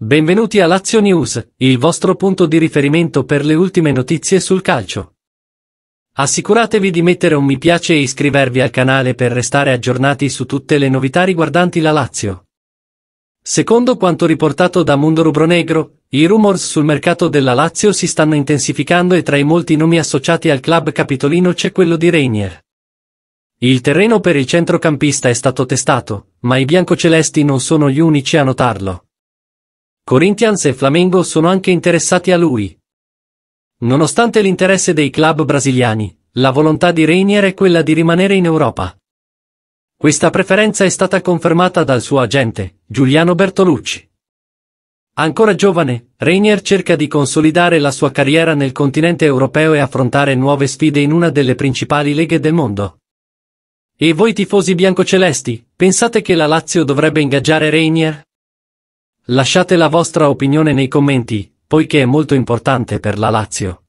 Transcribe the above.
Benvenuti a Lazio News, il vostro punto di riferimento per le ultime notizie sul calcio. Assicuratevi di mettere un mi piace e iscrivervi al canale per restare aggiornati su tutte le novità riguardanti la Lazio. Secondo quanto riportato da Mundo Rubronegro, i rumors sul mercato della Lazio si stanno intensificando e tra i molti nomi associati al club capitolino c'è quello di Reinier. Il terreno per il centrocampista è stato testato, ma i biancocelesti non sono gli unici a notarlo. Corinthians e Flamengo sono anche interessati a lui. Nonostante l'interesse dei club brasiliani, la volontà di Reinier è quella di rimanere in Europa. Questa preferenza è stata confermata dal suo agente, Giuliano Bertolucci. Ancora giovane, Reinier cerca di consolidare la sua carriera nel continente europeo e affrontare nuove sfide in una delle principali leghe del mondo. E voi tifosi biancocelesti, pensate che la Lazio dovrebbe ingaggiare Reinier? Lasciate la vostra opinione nei commenti, poiché è molto importante per la Lazio.